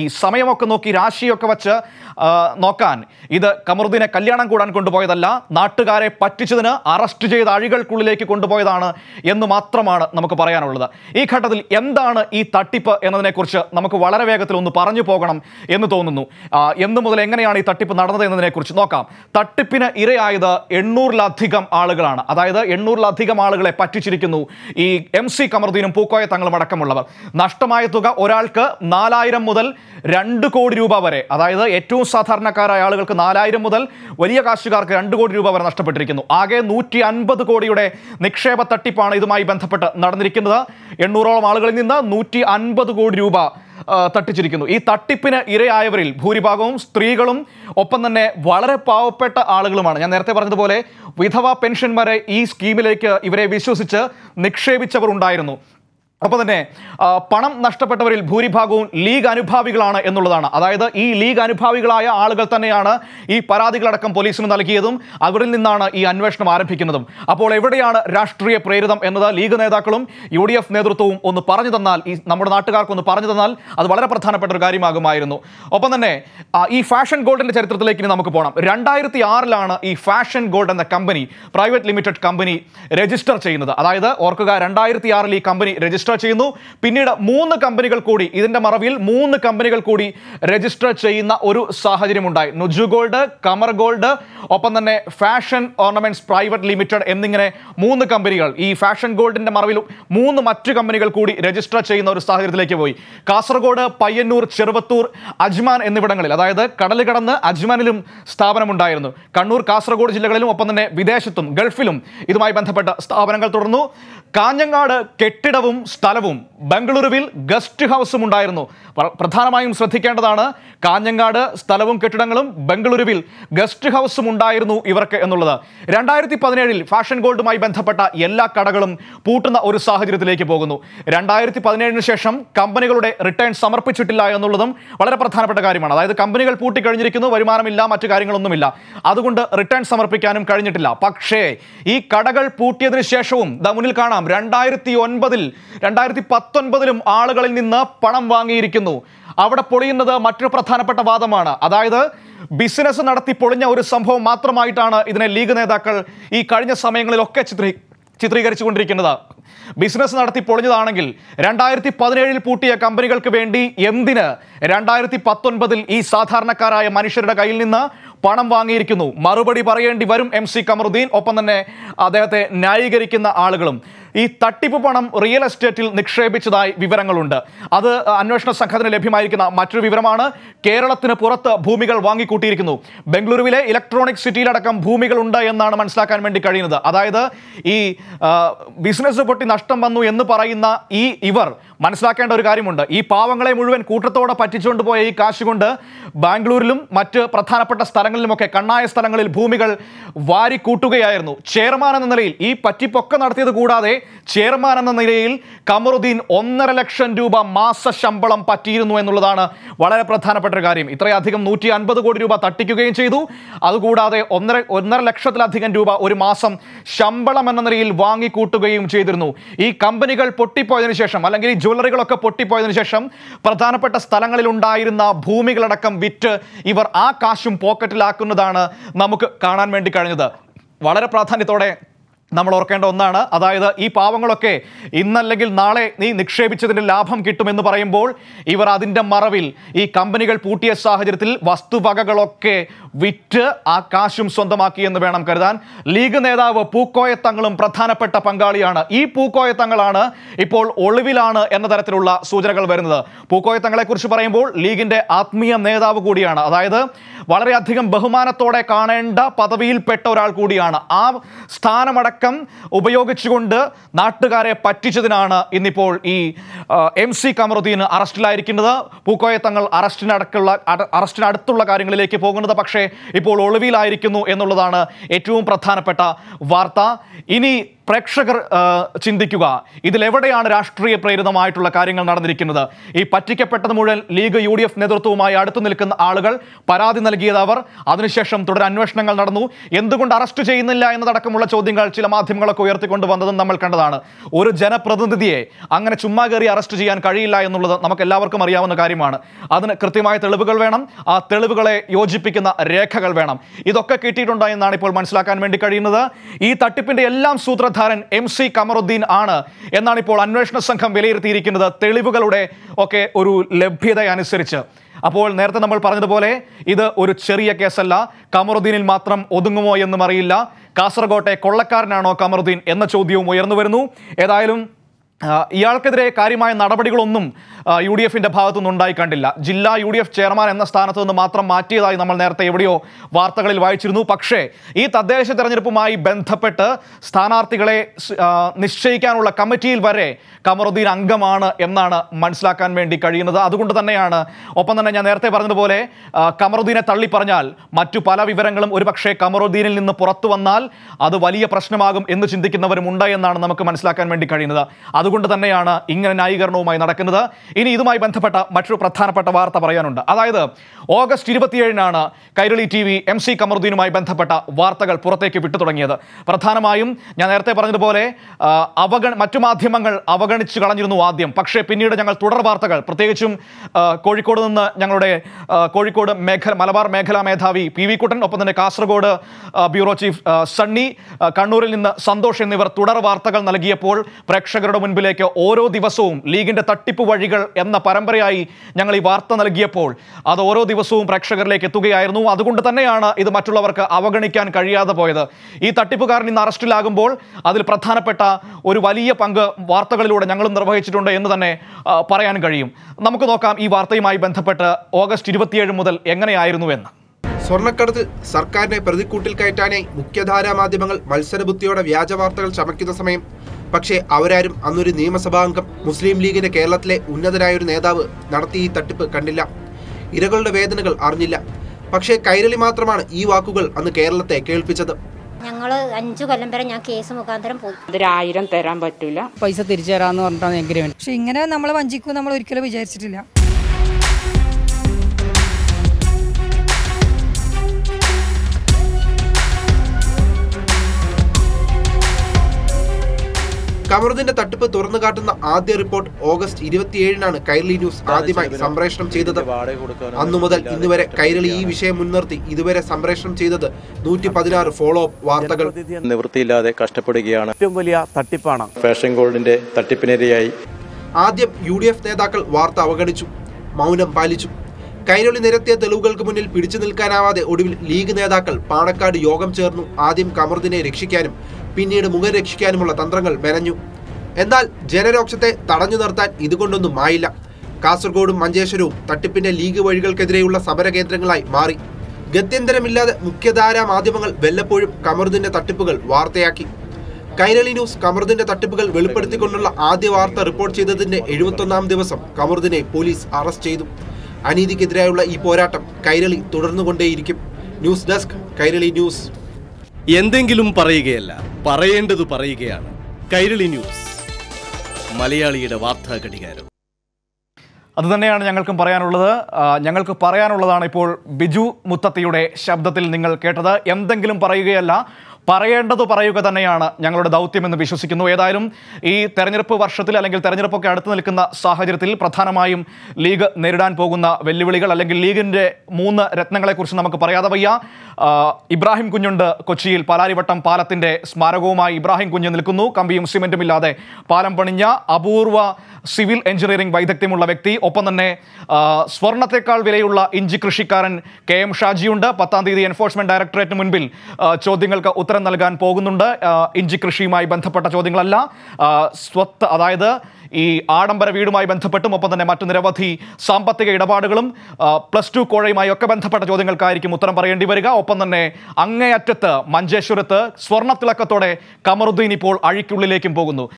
ഈ സമയമൊക്കെ നോക്കി രാശിയൊക്കെ വച്ച് നോക്കാൻ ഇത് കമറുദ്ദീനെ കല്യാണം കൂടാൻ കൊണ്ടുപോയതല്ല നാട്ടുകാരെ പറ്റിച്ചതിന് അറസ്റ്റ് ചെയ്ത അഴികൾക്കുള്ളിലേക്ക് കൊണ്ടുപോയതാണ് എന്ന് മാത്രമാണ് നമുക്ക് പറയാനുള്ളത് ഈ ഘട്ടത്തിൽ എന്താണ് ഈ തട്ടിപ്പ് എന്നതിനെക്കുറിച്ച് നമുക്ക് വളരെ വേഗത്തിൽ ഒന്ന് പറഞ്ഞു പോകണം എന്ന് തോന്നുന്നു എന്ന് മുതൽ എങ്ങനെയാണ് ഈ തട്ടിപ്പ് നടന്നത് എന്നതിനെക്കുറിച്ച് നോക്കാം തട്ടിപ്പിന് ഇരയായത് എണ്ണൂറിലധികം ആളുകളാണ് അതായത് എണ്ണൂറിലധികം ആളുകളെ പറ്റിച്ചിരിക്കുന്നു ഈ എം സി കമറുദ്ദീനും പൂക്കോയ തങ്ങളും അടക്കമുള്ളവർ നഷ്ടമായ തുക ഒരാൾക്ക് നാലായിരം മുതൽ രണ്ട് കോടി രൂപ വരെ അതായത് ഏറ്റവും സാധാരണക്കാരായ ആളുകൾക്ക് നാലായിരം മുതൽ വലിയ കാശുകാർക്ക് രണ്ട് കോടി രൂപ വരെ നഷ്ടപ്പെട്ടിരിക്കുന്നു ആകെ നൂറ്റി അൻപത് കോടിയുടെ നിക്ഷേപ തട്ടിപ്പാണ് ഇതുമായി ബന്ധപ്പെട്ട് നടന്നിരിക്കുന്നത് എണ്ണൂറോളം ആളുകളിൽ നിന്ന് നൂറ്റി അൻപത് കോടി രൂപ തട്ടിച്ചിരിക്കുന്നു ഈ തട്ടിപ്പിന് ഇരയായവരിൽ ഭൂരിഭാഗവും സ്ത്രീകളും ഒപ്പം തന്നെ വളരെ പാവപ്പെട്ട ആളുകളുമാണ് ഞാൻ നേരത്തെ പറഞ്ഞതുപോലെ വിധവ വരെ ഈ സ്കീമിലേക്ക് ഇവരെ വിശ്വസിച്ച് നിക്ഷേപിച്ചവർ ഉണ്ടായിരുന്നു അപ്പോൾ തന്നെ പണം നഷ്ടപ്പെട്ടവരിൽ ഭൂരിഭാഗവും ലീഗ് അനുഭാവികളാണ് എന്നുള്ളതാണ് അതായത് ഈ ലീഗ് അനുഭാവികളായ ആളുകൾ തന്നെയാണ് ഈ പരാതികളടക്കം പോലീസിന് നൽകിയതും അവരിൽ നിന്നാണ് ഈ അന്വേഷണം ആരംഭിക്കുന്നതും അപ്പോൾ എവിടെയാണ് രാഷ്ട്രീയ പ്രേരിതം എന്നത് ലീഗ് നേതാക്കളും യു നേതൃത്വവും ഒന്ന് പറഞ്ഞു തന്നാൽ ഈ നമ്മുടെ നാട്ടുകാർക്ക് ഒന്ന് പറഞ്ഞു തന്നാൽ അത് വളരെ പ്രധാനപ്പെട്ട ഒരു കാര്യമാകുമായിരുന്നു ഒപ്പം തന്നെ ഈ ഫാഷൻ ഗോൾഡിൻ്റെ ചരിത്രത്തിലേക്ക് ഇനി നമുക്ക് പോകണം രണ്ടായിരത്തി ആറിലാണ് ഈ ഫാഷൻ ഗോൾഡ് എന്ന company private limited company register ചെയ്യുന്നത് അതായത് ഓർക്കുക രണ്ടായിരത്തി ആറിൽ ഈ കമ്പനി രജിസ്റ്റർ രജിസ്റ്റർ ചെയ്യുന്നു പിന്നീട് മൂന്ന് കമ്പനികൾ കൂടി ഇതിന്റെ മറവിൽ മൂന്ന് കമ്പനികൾ കൂടി രജിസ്റ്റർ ചെയ്യുന്ന ഒരു സാഹചര്യമുണ്ടായി നുജു ഗോൾഡ് കമർ ഗോൾഡ് ഒപ്പം തന്നെ ഫാഷൻ ഓർണമെന്റ്സ് പ്രൈവറ്റ് ലിമിറ്റഡ് എന്നിങ്ങനെ മൂന്ന് കമ്പനികൾ ഈ ഫാഷൻ ഗോൾഡിന്റെ മറവിൽ മൂന്ന് മറ്റു കമ്പനികൾ കൂടി രജിസ്റ്റർ ചെയ്യുന്ന ഒരു സാഹചര്യത്തിലേക്ക് പോയി കാസർഗോഡ് പയ്യന്നൂർ ചെറുവത്തൂർ അജ്മാൻ എന്നിവിടങ്ങളിൽ അതായത് കടൽ കടന്ന് അജ്മാനിലും സ്ഥാപനമുണ്ടായിരുന്നു കണ്ണൂർ കാസർഗോഡ് ജില്ലകളിലും ഒപ്പം തന്നെ വിദേശത്തും ഗൾഫിലും ഇതുമായി ബന്ധപ്പെട്ട സ്ഥാപനങ്ങൾ തുടർന്നു കാഞ്ഞങ്ങാട് കെട്ടിടവും സ്ഥലവും ബംഗളൂരുവിൽ ഗസ്റ്റ് ഹൗസും ഉണ്ടായിരുന്നു പ്രധാനമായും ശ്രദ്ധിക്കേണ്ടതാണ് കാഞ്ഞങ്ങാട് സ്ഥലവും കെട്ടിടങ്ങളും ബംഗളൂരുവിൽ ഗസ്റ്റ് ഹൗസും ഉണ്ടായിരുന്നു ഇവർക്ക് എന്നുള്ളത് രണ്ടായിരത്തി പതിനേഴിൽ ഫാഷൻ ഗോൾഡുമായി ബന്ധപ്പെട്ട എല്ലാ കടകളും പൂട്ടുന്ന ഒരു സാഹചര്യത്തിലേക്ക് പോകുന്നു രണ്ടായിരത്തി പതിനേഴിന് ശേഷം കമ്പനികളുടെ റിട്ടേൺ സമർപ്പിച്ചിട്ടില്ല എന്നുള്ളതും വളരെ പ്രധാനപ്പെട്ട കാര്യമാണ് അതായത് കമ്പനികൾ പൂട്ടിക്കഴിഞ്ഞിരിക്കുന്നു വരുമാനമില്ല മറ്റു കാര്യങ്ങളൊന്നുമില്ല അതുകൊണ്ട് റിട്ടേൺ സമർപ്പിക്കാനും കഴിഞ്ഞിട്ടില്ല പക്ഷേ ഈ കടകൾ പൂട്ടിയതിനു ശേഷവും ദ മുന്നിൽ കാണാം രണ്ടായിരത്തി ഒൻപതിൽ രണ്ടായിരത്തി പത്തൊൻപതിലും ആളുകളിൽ നിന്ന് പണം വാങ്ങിയിരിക്കുന്നു അവിടെ പൊളിയുന്നത് മറ്റൊരു പ്രധാനപ്പെട്ട വാദമാണ് അതായത് ബിസിനസ് നടത്തി പൊളിഞ്ഞ ഒരു സംഭവം മാത്രമായിട്ടാണ് ഇതിനെ ലീഗ് നേതാക്കൾ ഈ കഴിഞ്ഞ സമയങ്ങളിലൊക്കെ ചിത്രീ ചിത്രീകരിച്ചു കൊണ്ടിരിക്കുന്നത് ബിസിനസ് നടത്തി പൊളിഞ്ഞതാണെങ്കിൽ രണ്ടായിരത്തി പതിനേഴിൽ പൂട്ടിയ കമ്പനികൾക്ക് വേണ്ടി എന്തിന് രണ്ടായിരത്തി പത്തൊൻപതിൽ ഈ സാധാരണക്കാരായ മനുഷ്യരുടെ കയ്യിൽ നിന്ന് പണം വാങ്ങിയിരിക്കുന്നു മറുപടി പറയേണ്ടി വരും എം സി കമറുദ്ദീൻ ഒപ്പം തന്നെ അദ്ദേഹത്തെ ന്യായീകരിക്കുന്ന ആളുകളും ഈ തട്ടിപ്പ് പണം റിയൽ എസ്റ്റേറ്റിൽ നിക്ഷേപിച്ചതായി വിവരങ്ങളുണ്ട് അത് അന്വേഷണ സംഘത്തിന് ലഭ്യമായിരിക്കുന്ന മറ്റൊരു വിവരമാണ് കേരളത്തിന് പുറത്ത് ഭൂമികൾ വാങ്ങിക്കൂട്ടിയിരിക്കുന്നു ബംഗളൂരുവിലെ ഇലക്ട്രോണിക് സിറ്റിയിലടക്കം ഭൂമികളുണ്ട് എന്നാണ് മനസ്സിലാക്കാൻ വേണ്ടി കഴിയുന്നത് അതായത് ഈ ബിസിനസ് പൊട്ടി നഷ്ടം വന്നു എന്ന് പറയുന്ന ഈ ഇവർ മനസ്സിലാക്കേണ്ട ഒരു കാര്യമുണ്ട് ഈ പാവങ്ങളെ മുഴുവൻ കൂട്ടത്തോടെ പറ്റിച്ചുകൊണ്ട് പോയ ഈ കാശ് കൊണ്ട് ബാംഗ്ലൂരിലും മറ്റ് പ്രധാനപ്പെട്ട സ്ഥലങ്ങളിലുമൊക്കെ കണ്ണായ സ്ഥലങ്ങളിൽ ഭൂമികൾ വാരിക്കൂട്ടുകയായിരുന്നു ചെയർമാൻ എന്ന നിലയിൽ ഈ പറ്റിപ്പൊക്കെ നടത്തിയത് കൂടാതെ ചെയർമാൻ എന്ന നിലയിൽ കമറുദ്ദീൻ ഒന്നര ലക്ഷം രൂപ മാസ ശമ്പളം പറ്റിയിരുന്നു എന്നുള്ളതാണ് വളരെ പ്രധാനപ്പെട്ട ഒരു കാര്യം ഇത്രയധികം നൂറ്റി അൻപത് കോടി രൂപ തട്ടിക്കുകയും ചെയ്തു അതുകൂടാതെ ഒന്നര ഒന്നര ലക്ഷത്തിലധികം രൂപ ഒരു മാസം ശമ്പളം എന്ന നിലയിൽ വാങ്ങിക്കൂട്ടുകയും ചെയ്തിരുന്നു ഈ കമ്പനികൾ പൊട്ടിപ്പോയതിനു ശേഷം അല്ലെങ്കിൽ ഈ ജ്വല്ലറികളൊക്കെ പൊട്ടിപ്പോയതിനു ശേഷം പ്രധാനപ്പെട്ട സ്ഥലങ്ങളിൽ ഉണ്ടായിരുന്ന ഭൂമികളടക്കം വിറ്റ് ഇവർ ആ കാശും പോക്കറ്റിലാക്കുന്നതാണ് നമുക്ക് കാണാൻ വേണ്ടി കഴിഞ്ഞത് വളരെ പ്രാധാന്യത്തോടെ നമ്മൾ ഓർക്കേണ്ട ഒന്നാണ് അതായത് ഈ പാവങ്ങളൊക്കെ ഇന്നല്ലെങ്കിൽ നാളെ നീ നിക്ഷേപിച്ചതിൻ്റെ ലാഭം കിട്ടുമെന്ന് പറയുമ്പോൾ ഇവർ അതിൻ്റെ മറവിൽ ഈ കമ്പനികൾ പൂട്ടിയ സാഹചര്യത്തിൽ വസ്തുവകകളൊക്കെ വിറ്റ് ആ കാശും സ്വന്തമാക്കി എന്ന് വേണം കരുതാൻ ലീഗ് നേതാവ് പൂക്കോയത്തങ്ങളും പ്രധാനപ്പെട്ട പങ്കാളിയാണ് ഈ പൂക്കോയത്തങ്ങളാണ് ഇപ്പോൾ ഒളിവിലാണ് എന്ന തരത്തിലുള്ള സൂചനകൾ വരുന്നത് പൂക്കോയത്തങ്ങളെക്കുറിച്ച് പറയുമ്പോൾ ലീഗിൻ്റെ ആത്മീയ നേതാവ് കൂടിയാണ് അതായത് വളരെയധികം ബഹുമാനത്തോടെ കാണേണ്ട പദവിയിൽപ്പെട്ട ഒരാൾ കൂടിയാണ് ആ സ്ഥാനമടക്കം അടക്കം ഉപയോഗിച്ചുകൊണ്ട് നാട്ടുകാരെ പറ്റിച്ചതിനാണ് ഇന്നിപ്പോൾ ഈ എം സി കമറുദ്ദീൻ അറസ്റ്റിലായിരിക്കുന്നത് പൂക്കോയ തങ്ങൾ അറസ്റ്റിനടക്കുള്ള അറസ്റ്റിനടുത്തുള്ള കാര്യങ്ങളിലേക്ക് പോകുന്നത് പക്ഷേ ഇപ്പോൾ ഒളിവിലായിരിക്കുന്നു എന്നുള്ളതാണ് ഏറ്റവും പ്രധാനപ്പെട്ട വാർത്ത ഇനി പ്രേക്ഷകർ ചിന്തിക്കുക ഇതിലെവിടെയാണ് രാഷ്ട്രീയ പ്രേരിതമായിട്ടുള്ള കാര്യങ്ങൾ നടന്നിരിക്കുന്നത് ഈ പറ്റിക്കപ്പെട്ടത് മുഴുവൻ ലീഗ് യു ഡി എഫ് നേതൃത്വവുമായി അടുത്തു നിൽക്കുന്ന ആളുകൾ പരാതി നൽകിയത് അവർ അതിനുശേഷം തുടർ അന്വേഷണങ്ങൾ നടന്നു എന്തുകൊണ്ട് അറസ്റ്റ് ചെയ്യുന്നില്ല എന്നതടക്കമുള്ള ചോദ്യങ്ങൾ ചില മാധ്യമങ്ങളൊക്കെ ഉയർത്തിക്കൊണ്ട് വന്നതും നമ്മൾ കണ്ടതാണ് ഒരു ജനപ്രതിനിധിയെ അങ്ങനെ ചുമ്മാ കയറി അറസ്റ്റ് ചെയ്യാൻ കഴിയില്ല എന്നുള്ളത് നമുക്ക് എല്ലാവർക്കും അറിയാവുന്ന കാര്യമാണ് അതിന് കൃത്യമായ തെളിവുകൾ വേണം ആ തെളിവുകളെ യോജിപ്പിക്കുന്ന രേഖകൾ വേണം ഇതൊക്കെ കിട്ടിയിട്ടുണ്ടോ എന്നാണ് ഇപ്പോൾ മനസ്സിലാക്കാൻ വേണ്ടി കഴിയുന്നത് ഈ തട്ടിപ്പിന്റെ എല്ലാം സൂത്രധാര സൂത്രധാരൻ എം സി കമറുദ്ദീൻ ആണ് എന്നാണ് ഇപ്പോൾ അന്വേഷണ സംഘം വിലയിരുത്തിയിരിക്കുന്നത് തെളിവുകളുടെ ഒക്കെ ഒരു ലഭ്യത അനുസരിച്ച് അപ്പോൾ നേരത്തെ നമ്മൾ പറഞ്ഞതുപോലെ ഇത് ഒരു ചെറിയ കേസല്ല കമറുദ്ദീനിൽ മാത്രം ഒതുങ്ങുമോ എന്നും അറിയില്ല കാസർകോട്ടെ കൊള്ളക്കാരനാണോ കമറുദ്ദീൻ എന്ന ചോദ്യവും ഉയർന്നു വരുന്നു ഏതായാലും ഇയാൾക്കെതിരെ കാര്യമായ നടപടികളൊന്നും യു ഡി എഫിൻ്റെ ഭാഗത്തുനിന്ന് ഉണ്ടായി കണ്ടില്ല ജില്ലാ യു ഡി എഫ് ചെയർമാൻ എന്ന സ്ഥാനത്ത് നിന്ന് മാത്രം മാറ്റിയതായി നമ്മൾ നേരത്തെ എവിടെയോ വാർത്തകളിൽ വായിച്ചിരുന്നു പക്ഷേ ഈ തദ്ദേശ തെരഞ്ഞെടുപ്പുമായി ബന്ധപ്പെട്ട് സ്ഥാനാർത്ഥികളെ നിശ്ചയിക്കാനുള്ള കമ്മിറ്റിയിൽ വരെ കമറുദ്ദീൻ അംഗമാണ് എന്നാണ് മനസ്സിലാക്കാൻ വേണ്ടി കഴിയുന്നത് അതുകൊണ്ട് തന്നെയാണ് ഒപ്പം തന്നെ ഞാൻ നേരത്തെ പറഞ്ഞതുപോലെ കമറുദ്ദീനെ തള്ളിപ്പറഞ്ഞാൽ മറ്റു പല വിവരങ്ങളും ഒരുപക്ഷെ കമറുദ്ദീനിൽ നിന്ന് പുറത്തു വന്നാൽ അത് വലിയ പ്രശ്നമാകും എന്ന് ചിന്തിക്കുന്നവരും ഉണ്ട് എന്നാണ് നമുക്ക് മനസ്സിലാക്കാൻ വേണ്ടി കഴിയുന്നത് അത് അതുകൊണ്ട് തന്നെയാണ് ഇങ്ങനെ ന്യായീകരണവുമായി നടക്കുന്നത് ഇനി ഇതുമായി ബന്ധപ്പെട്ട മറ്റൊരു പ്രധാനപ്പെട്ട വാർത്ത പറയാനുണ്ട് അതായത് ഓഗസ്റ്റ് ഇരുപത്തിയേഴിനാണ് Kairali T V M C കമറുദ്ദീനുമായി ബന്ധപ്പെട്ട വാർത്തകൾ പുറത്തേക്ക് വിട്ടു തുടങ്ങിയത് പ്രധാനമായും ഞാൻ നേരത്തെ പറഞ്ഞതുപോലെ അവഗ മറ്റു മാധ്യമങ്ങൾ അവഗണിച്ചു കളഞ്ഞിരുന്നു ആദ്യം പക്ഷേ പിന്നീട് ഞങ്ങൾ തുടർ വാർത്തകൾ പ്രത്യേകിച്ചും കോഴിക്കോട് നിന്ന് ഞങ്ങളുടെ കോഴിക്കോട് മേഖല മലബാർ മേഖലാ മേധാവി പി വി കുട്ടൻ ഒപ്പം തന്നെ കാസർഗോഡ് ബ്യൂറോ ചീഫ് സണ്ണി കണ്ണൂരിൽ നിന്ന് സന്തോഷ് എന്നിവർ തുടർ വാർത്തകൾ നൽകിയപ്പോൾ പ്രേക്ഷകരുടെ മുൻപിൽ മുൻപിലേക്ക് ഓരോ ദിവസവും ലീഗിൻ്റെ തട്ടിപ്പ് വഴികൾ എന്ന പരമ്പരയായി ഞങ്ങൾ ഈ വാർത്ത നൽകിയപ്പോൾ അത് ഓരോ ദിവസവും പ്രേക്ഷകരിലേക്ക് എത്തുകയായിരുന്നു അതുകൊണ്ട് തന്നെയാണ് ഇത് മറ്റുള്ളവർക്ക് അവഗണിക്കാൻ കഴിയാതെ പോയത് ഈ തട്ടിപ്പുകാരൻ ഇന്ന് അറസ്റ്റിലാകുമ്പോൾ അതിൽ പ്രധാനപ്പെട്ട ഒരു വലിയ പങ്ക് വാർത്തകളിലൂടെ ഞങ്ങളും നിർവഹിച്ചിട്ടുണ്ട് എന്ന് തന്നെ പറയാൻ കഴിയും നമുക്ക് നോക്കാം ഈ വാർത്തയുമായി ബന്ധപ്പെട്ട് ഓഗസ്റ്റ് ഇരുപത്തിയേഴ് മുതൽ എങ്ങനെയായിരുന്നു എന്ന് സ്വർണ്ണക്കടത്ത് സർക്കാരിനെ പ്രതിക്കൂട്ടിൽ കയറ്റാനായി മുഖ്യധാരാ മാധ്യമങ്ങൾ മത്സരബുദ്ധിയോടെ വാർത്തകൾ ചമയ്ക്കുന്ന സമയം പക്ഷേ അവരാരും അന്നൊരു നിയമസഭാംഗം മുസ്ലിം ലീഗിന്റെ കേരളത്തിലെ ഉന്നതനായൊരു നേതാവ് നടത്തി ഈ തട്ടിപ്പ് കണ്ടില്ല ഇരകളുടെ വേദനകൾ അറിഞ്ഞില്ല പക്ഷേ കൈരളി മാത്രമാണ് ഈ വാക്കുകൾ അന്ന് കേരളത്തെ കേൾപ്പിച്ചത് ഞങ്ങള് അഞ്ചു കൊല്ലം വരെ ഞാൻ കേസ് മുഖാന്തരം പോയി അതൊരായിരം തരാൻ പറ്റൂല പൈസ തിരിച്ചു തരാന്ന് പറഞ്ഞിട്ടാണ് പക്ഷെ ഇങ്ങനെ നമ്മളെ വഞ്ചിക്കും നമ്മൾ ഒരിക്കലും വിചാരിച്ചിട്ടില്ല കമറുദ്ദീന്റെ തട്ടിപ്പ് തുറന്നു കാട്ടുന്ന ആദ്യ റിപ്പോർട്ട് ഓഗസ്റ്റ് ഇരുപത്തിയേഴിനാണ് കൈരളി ന്യൂസ് ആദ്യമായി സംപ്രേഷണം ചെയ്തത് അന്നു മുതൽ ഇന്നുവരെ കൈരളി ഈ വിഷയം മുൻനിർത്തി ഇതുവരെ സംപ്രേഷണം ചെയ്തത് നൂറ്റി പതിനാറ് ഫോളോ അപ്പ് വാർത്തകൾ നിവൃത്തിയില്ലാതെ കഷ്ടപ്പെടുകയാണ് ഏറ്റവും വലിയ തട്ടിപ്പാണ് ഫാഷൻ ഗോൾഡിന്റെ തട്ടിപ്പിനിരയായി ആദ്യം യു ഡി എഫ് നേതാക്കൾ വാർത്ത അവഗണിച്ചു മൗനം പാലിച്ചു കൈരളി നിരത്തിയ തെളിവുകൾക്ക് മുന്നിൽ പിടിച്ചു നിൽക്കാനാവാതെ ഒടുവിൽ ലീഗ് നേതാക്കൾ പാണക്കാട് യോഗം ചേർന്നു ആദ്യം കമറുദ്ദീനെ രക്ഷിക്കാനും പിന്നീട് മുഖം രക്ഷിക്കാനുമുള്ള തന്ത്രങ്ങൾ മെനഞ്ഞു എന്നാൽ ജനരോക്ഷത്തെ തടഞ്ഞു നിർത്താൻ ഇതുകൊണ്ടൊന്നും ആയില്ല കാസർഗോഡും മഞ്ചേശ്വരവും തട്ടിപ്പിന്റെ ലീഗ് വഴികൾക്കെതിരെയുള്ള സമരകേന്ദ്രങ്ങളായി മാറി ഗത്യന്തരമില്ലാതെ മുഖ്യധാരാ മാധ്യമങ്ങൾ വല്ലപ്പോഴും കമറുദ്ദിന്റെ തട്ടിപ്പുകൾ വാർത്തയാക്കി കൈരളി ന്യൂസ് കമറുദ്ദിന്റെ തട്ടിപ്പുകൾ വെളിപ്പെടുത്തിക്കൊണ്ടുള്ള ആദ്യ വാർത്ത റിപ്പോർട്ട് ചെയ്തതിന്റെ എഴുപത്തൊന്നാം ദിവസം കമറുദ്ദിനെ പോലീസ് അറസ്റ്റ് ചെയ്തു അനീതിക്കെതിരായുള്ള ഈ പോരാട്ടം കൈരളി തുടർന്നുകൊണ്ടേയിരിക്കും ന്യൂസ് ഡെസ്ക് കൈരളി ന്യൂസ് എന്തെങ്കിലും പറയുകയല്ല പറയേണ്ടത് പറയുകയാണ് കൈരളി ന്യൂസ് മലയാളിയുടെ വാർത്താ ഘടികാരം അതുതന്നെയാണ് ഞങ്ങൾക്കും പറയാനുള്ളത് ഞങ്ങൾക്ക് പറയാനുള്ളതാണ് ഇപ്പോൾ ബിജു മുത്തത്തിയുടെ ശബ്ദത്തിൽ നിങ്ങൾ കേട്ടത് എന്തെങ്കിലും പറയുകയല്ല പറയേണ്ടത് പറയുക തന്നെയാണ് ഞങ്ങളുടെ ദൗത്യമെന്ന് വിശ്വസിക്കുന്നു ഏതായാലും ഈ തെരഞ്ഞെടുപ്പ് വർഷത്തിൽ അല്ലെങ്കിൽ തെരഞ്ഞെടുപ്പൊക്കെ അടുത്ത് നിൽക്കുന്ന സാഹചര്യത്തിൽ പ്രധാനമായും ലീഗ് നേരിടാൻ പോകുന്ന വെല്ലുവിളികൾ അല്ലെങ്കിൽ ലീഗിൻ്റെ മൂന്ന് രത്നങ്ങളെക്കുറിച്ച് നമുക്ക് പറയാതെ വയ്യ ഇബ്രാഹിം കുഞ്ഞുണ്ട് കൊച്ചിയിൽ പാലാരിവട്ടം പാലത്തിൻ്റെ സ്മാരകവുമായി ഇബ്രാഹിം കുഞ്ഞ് നിൽക്കുന്നു കമ്പിയും സിമെൻറ്റും ഇല്ലാതെ പാലം പണിഞ്ഞ അപൂർവ സിവിൽ എഞ്ചിനീയറിംഗ് വൈദഗ്ധ്യമുള്ള വ്യക്തി ഒപ്പം തന്നെ സ്വർണത്തെക്കാൾ വിലയുള്ള ഇഞ്ചി കൃഷിക്കാരൻ കെ എം ഷാജിയുണ്ട് പത്താം തീയതി എൻഫോഴ്സ്മെൻറ്റ് ഡയറക്ടറേറ്റിന് മുൻപിൽ ചോദ്യങ്ങൾക്ക് ഉത്തരം ഉത്തരം നൽകാൻ പോകുന്നുണ്ട് ഇഞ്ചി കൃഷിയുമായി ബന്ധപ്പെട്ട ചോദ്യങ്ങളല്ല സ്വത്ത് അതായത് ഈ ആഡംബര വീടുമായി ബന്ധപ്പെട്ടും ഒപ്പം തന്നെ മറ്റു നിരവധി സാമ്പത്തിക ഇടപാടുകളും പ്ലസ് ടു കോഴയുമായി ഒക്കെ ബന്ധപ്പെട്ട ചോദ്യങ്ങൾക്കായിരിക്കും ഉത്തരം പറയേണ്ടി വരിക ഒപ്പം തന്നെ അങ്ങേയറ്റത്ത് മഞ്ചേശ്വരത്ത് സ്വർണ്ണത്തിളക്കത്തോടെ കമറുദ്ദീൻ ഇപ്പോൾ അഴിക്കുള്ളിലേക്കും പോകുന്നു